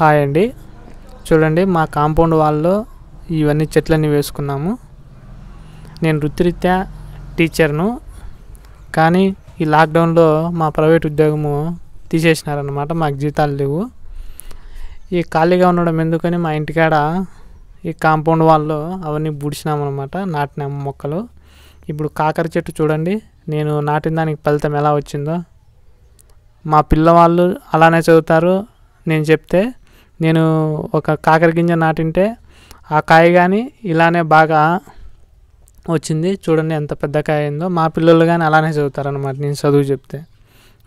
hi అండి చూడండి మా కాంపౌండ్ వాళ్ళలో ఇవన్నీ చెట్లన్నీ వేసుకున్నాము నేను వృత్తిరీత్యా టీచర్ను కానీ ఈ లాక్డౌన్లో మా ప్రైవేట్ ఉద్యోగము తీసేసినారనమాట మాకు జీతాలు లేవు ఈ ఖాళీగా ఉండడం ఎందుకని మా ఇంటికాడ ఈ కాంపౌండ్ వాళ్ళు అవన్నీ బుడిచినామన్నమాట నాటినాము మొక్కలు ఇప్పుడు కాకర చెట్టు చూడండి నేను నాటిన దానికి ఫలితం ఎలా వచ్చిందో మా పిల్లవాళ్ళు అలానే చదువుతారు నేను చెప్తే నేను ఒక కాకర గింజ నాటింటే ఆ కాయ కానీ ఇలానే బాగా వచ్చింది చూడండి ఎంత పెద్ద కాయ అయిందో మా పిల్లలు కానీ అలానే చదువుతారనమాట నేను చదువు చెప్తే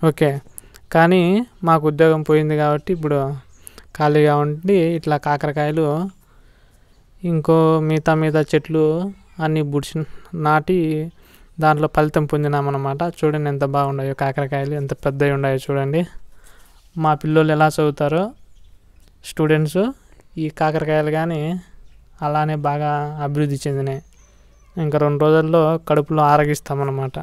ఓకే కానీ మాకు ఉద్యోగం పోయింది కాబట్టి ఇప్పుడు ఖాళీగా ఉండి ఇట్లా కాకరకాయలు ఇంకో మిగతా మిగతా చెట్లు అన్నీ బుడిచి నాటి దాంట్లో ఫలితం పొందినామన్నమాట చూడండి ఎంత బాగున్నాయో కాకరకాయలు ఎంత పెద్దవి ఉన్నాయో చూడండి మా పిల్లలు ఎలా చదువుతారో స్టూడెంట్స్ ఈ కాకరకాయలు కానీ అలానే బాగా అభివృద్ధి చెందినాయి ఇంకా రెండు రోజుల్లో కడుపులో ఆరగిస్తామన్నమాట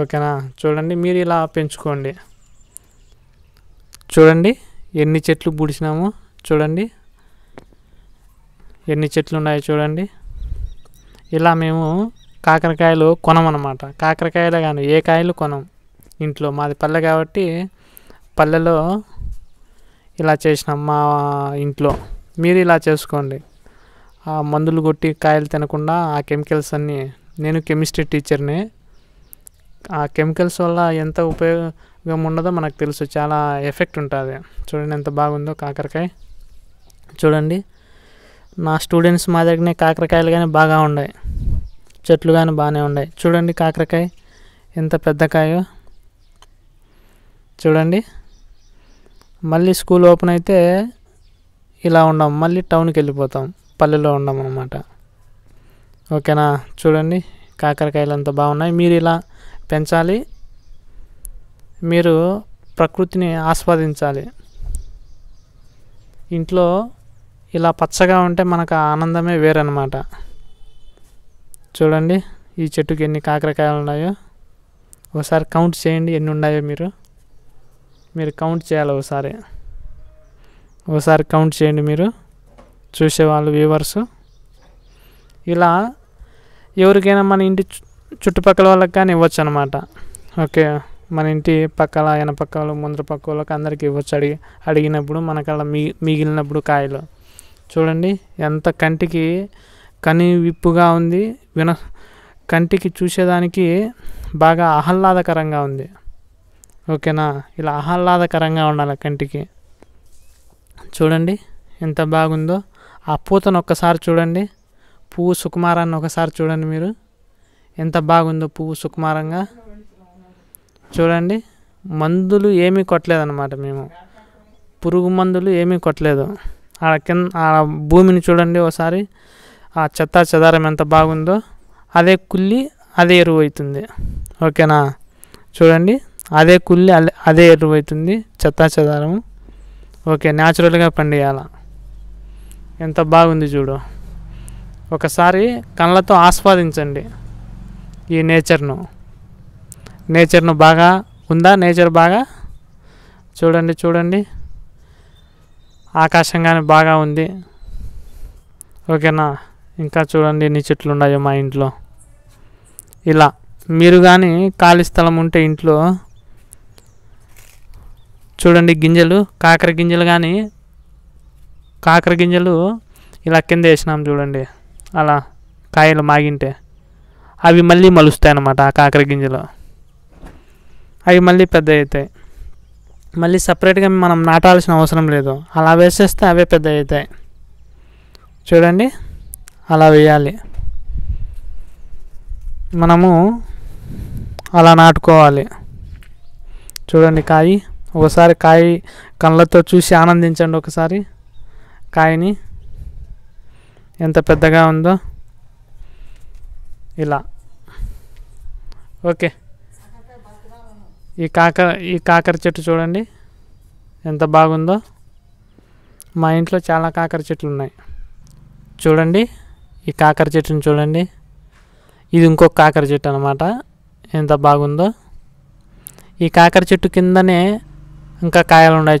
ఓకేనా చూడండి మీరు ఇలా పెంచుకోండి చూడండి ఎన్ని చెట్లు బుడిసినాము చూడండి ఎన్ని చెట్లు ఉన్నాయో చూడండి ఇలా మేము కాకరకాయలు కొనమన్నమాట కాకరకాయలే కానీ ఏ కాయలు కొనం ఇంట్లో మాది పల్లె కాబట్టి పల్లెలో ఇలా చేసినాం మా ఇంట్లో మీరు ఇలా చేసుకోండి ఆ మందులు కొట్టి కాయలు తినకుండా ఆ కెమికల్స్ అన్నీ నేను కెమిస్ట్రీ టీచర్ని ఆ కెమికల్స్ వల్ల ఎంత ఉపయోగం ఉండదో మనకు తెలుసు చాలా ఎఫెక్ట్ ఉంటుంది చూడండి ఎంత బాగుందో కాకరకాయ చూడండి నా స్టూడెంట్స్ మా దగ్గరనే కాకరకాయలు కానీ బాగా ఉన్నాయి చెట్లు కానీ బాగానే ఉన్నాయి చూడండి కాకరకాయ ఎంత పెద్ద కాయో చూడండి మళ్ళీ స్కూల్ ఓపెన్ అయితే ఇలా ఉండం మళ్ళీ టౌన్కి వెళ్ళిపోతాం పల్లెలో ఉండం అనమాట ఓకేనా చూడండి కాకరకాయలు అంత బాగున్నాయి మీరు ఇలా పెంచాలి మీరు ప్రకృతిని ఆస్వాదించాలి ఇంట్లో ఇలా పచ్చగా ఉంటే మనకు ఆనందమే వేరనమాట చూడండి ఈ చెట్టుకి ఎన్ని కాకరకాయలు ఉన్నాయో ఒకసారి కౌంట్ చేయండి ఎన్ని ఉన్నాయో మీరు మీరు కౌంట్ చేయాలి ఒకసారి ఒకసారి కౌంట్ చేయండి మీరు చూసేవాళ్ళు వ్యూవర్స్ ఇలా ఎవరికైనా మన ఇంటి చుట్టుపక్కల వాళ్ళకి కానీ ఇవ్వచ్చు అనమాట ఓకే మన ఇంటి పక్కల వెనపక్క వాళ్ళు ముందర పక్క వాళ్ళకి అందరికి ఇవ్వచ్చు అడిగి అడిగినప్పుడు మనకల్లా మీ మిగిలినప్పుడు కాయలు చూడండి ఎంత కంటికి కని విప్పుగా ఉంది విన కంటికి చూసేదానికి బాగా ఆహ్లాదకరంగా ఉంది ఓకేనా ఇలా ఆహ్లాదకరంగా ఉండాలి కంటికి చూడండి ఎంత బాగుందో ఆ పూతను ఒక్కసారి చూడండి పువ్వు సుకుమారాన్ని ఒకసారి చూడండి మీరు ఎంత బాగుందో పువ్వు సుకుమారంగా చూడండి మందులు ఏమీ కొట్టలేదన్నమాట మేము పురుగు మందులు ఏమీ కొట్టలేదు ఆడ కింద ఆ భూమిని చూడండి ఒకసారి ఆ చెత్త చెదారం ఎంత బాగుందో అదే కుల్లి అదే ఎరువు అవుతుంది ఓకేనా చూడండి అదే కుళ్ళి అదే ఎరువు అవుతుంది చెత్తా ఓకే న్యాచురల్గా పండియాల ఎంత బాగుంది చూడు ఒకసారి కళ్ళతో ఆస్వాదించండి ఈ నేచర్ను నేచర్ను బాగా ఉందా నేచర్ బాగా చూడండి చూడండి ఆకాశం కానీ బాగా ఉంది ఓకేనా ఇంకా చూడండి ఎన్ని చెట్లు ఉన్నాయో మా ఇంట్లో ఇలా మీరు కానీ ఖాళీ స్థలం ఉంటే ఇంట్లో చూడండి గింజలు కాకర గింజలు కానీ కాకర గింజలు ఇలా కింద వేసినాం చూడండి అలా కాయలు మాగింటే అవి మళ్ళీ మలుస్తాయి అన్నమాట ఆ కాకర గింజలు అవి మళ్ళీ పెద్ద అవుతాయి మళ్ళీ సపరేట్గా మనం నాటాల్సిన అవసరం లేదు అలా వేసేస్తే అవే పెద్ద అవుతాయి చూడండి అలా వేయాలి మనము అలా నాటుకోవాలి చూడండి కాయి ఒకసారి కాయ కళ్ళతో చూసి ఆనందించండి ఒకసారి కాయని ఎంత పెద్దగా ఉందో ఇలా ఓకే ఈ కాకర ఈ కాకర చెట్టు చూడండి ఎంత బాగుందో మా ఇంట్లో చాలా కాకర చెట్లు ఉన్నాయి చూడండి ఈ కాకర చెట్టుని చూడండి ఇది ఇంకొక కాకర చెట్టు అనమాట ఎంత బాగుందో ఈ కాకర చెట్టు కిందనే ఇంకా కాయలు ఉన్నాయి